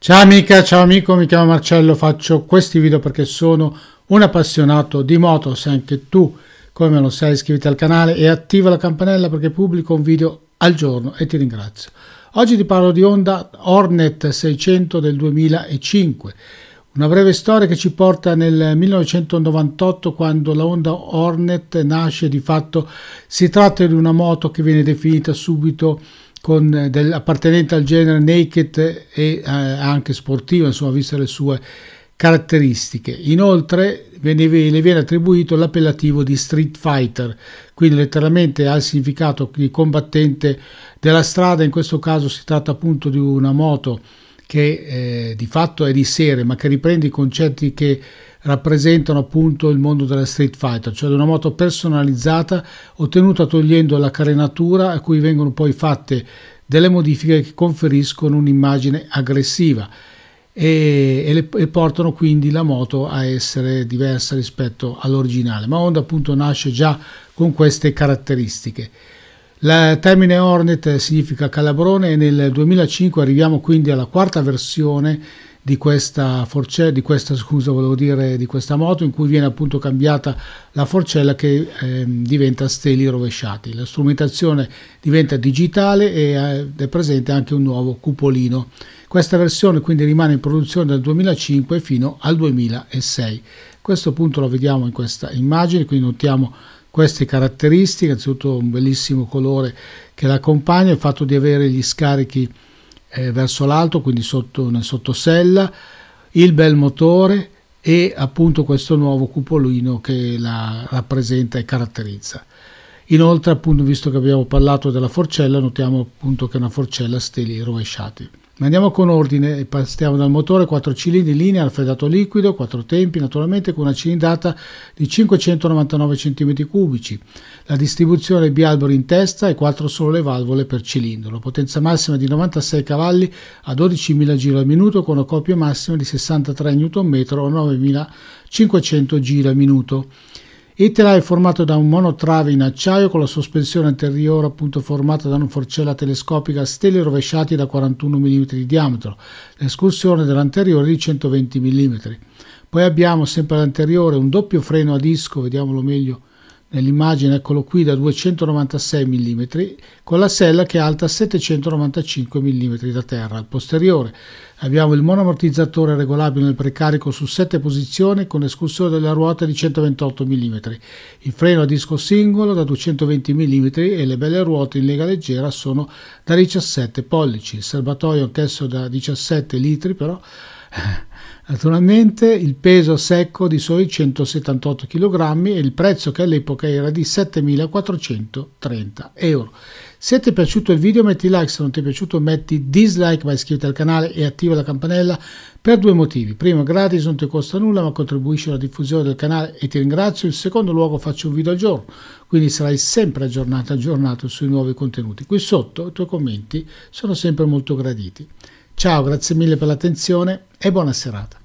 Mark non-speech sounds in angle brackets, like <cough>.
Ciao amica, ciao amico, mi chiamo Marcello, faccio questi video perché sono un appassionato di moto, se anche tu come lo sai iscriviti al canale e attiva la campanella perché pubblico un video al giorno e ti ringrazio. Oggi ti parlo di Honda Hornet 600 del 2005, una breve storia che ci porta nel 1998 quando la Honda Hornet nasce di fatto, si tratta di una moto che viene definita subito con eh, del, appartenente al genere naked e eh, anche sportivo, insomma, viste le sue caratteristiche. Inoltre le viene attribuito l'appellativo di Street Fighter, quindi letteralmente ha il significato di combattente della strada, in questo caso si tratta appunto di una moto che eh, di fatto è di serie, ma che riprende i concetti che rappresentano appunto il mondo della Street Fighter, cioè di una moto personalizzata ottenuta togliendo la carenatura a cui vengono poi fatte delle modifiche che conferiscono un'immagine aggressiva e, e, le, e portano quindi la moto a essere diversa rispetto all'originale. Ma Honda appunto nasce già con queste caratteristiche. Il termine Hornet significa calabrone e nel 2005 arriviamo quindi alla quarta versione di questa, forcella, di questa, scusa, dire, di questa moto in cui viene appunto cambiata la forcella che eh, diventa steli rovesciati. La strumentazione diventa digitale e eh, è presente anche un nuovo cupolino. Questa versione quindi rimane in produzione dal 2005 fino al 2006. Questo punto lo vediamo in questa immagine, quindi notiamo queste caratteristiche, innanzitutto un bellissimo colore che l'accompagna, il fatto di avere gli scarichi eh, verso l'alto, quindi sotto, nel sottosella, il bel motore e appunto questo nuovo cupolino che la rappresenta e caratterizza. Inoltre, appunto, visto che abbiamo parlato della forcella, notiamo appunto che è una forcella a steli rovesciati. Ma andiamo con ordine e passiamo dal motore 4 cilindri in linea, raffreddato liquido, 4 tempi, naturalmente con una cilindrata di 599 cm3. La distribuzione bialbero in testa e 4 solo le valvole per cilindro. Potenza massima di 96 cavalli a 12.000 giri al minuto con una coppia massima di 63 Nm o 9.500 giri al minuto. Itera è formato da un monotrave in acciaio con la sospensione anteriore appunto formata da una forcella telescopica a stelle rovesciate da 41 mm di diametro, l'escursione dell'anteriore di 120 mm. Poi abbiamo sempre l'anteriore un doppio freno a disco, vediamolo meglio nell'immagine eccolo qui da 296 mm con la sella che è alta 795 mm da terra al posteriore abbiamo il monoammortizzatore regolabile nel precarico su 7 posizioni con escursione della ruota di 128 mm il freno a disco singolo da 220 mm e le belle ruote in lega leggera sono da 17 pollici il serbatoio anch'esso da 17 litri però <laughs> Naturalmente il peso secco di soli 178 kg e il prezzo che all'epoca era di 7.430 euro. Se ti è piaciuto il video metti like, se non ti è piaciuto metti dislike, vai iscriviti al canale e attiva la campanella per due motivi. Primo, gratis, non ti costa nulla, ma contribuisci alla diffusione del canale e ti ringrazio. In secondo luogo, faccio un video al giorno, quindi sarai sempre aggiornato, aggiornato sui nuovi contenuti. Qui sotto i tuoi commenti sono sempre molto graditi. Ciao, grazie mille per l'attenzione e buona serata.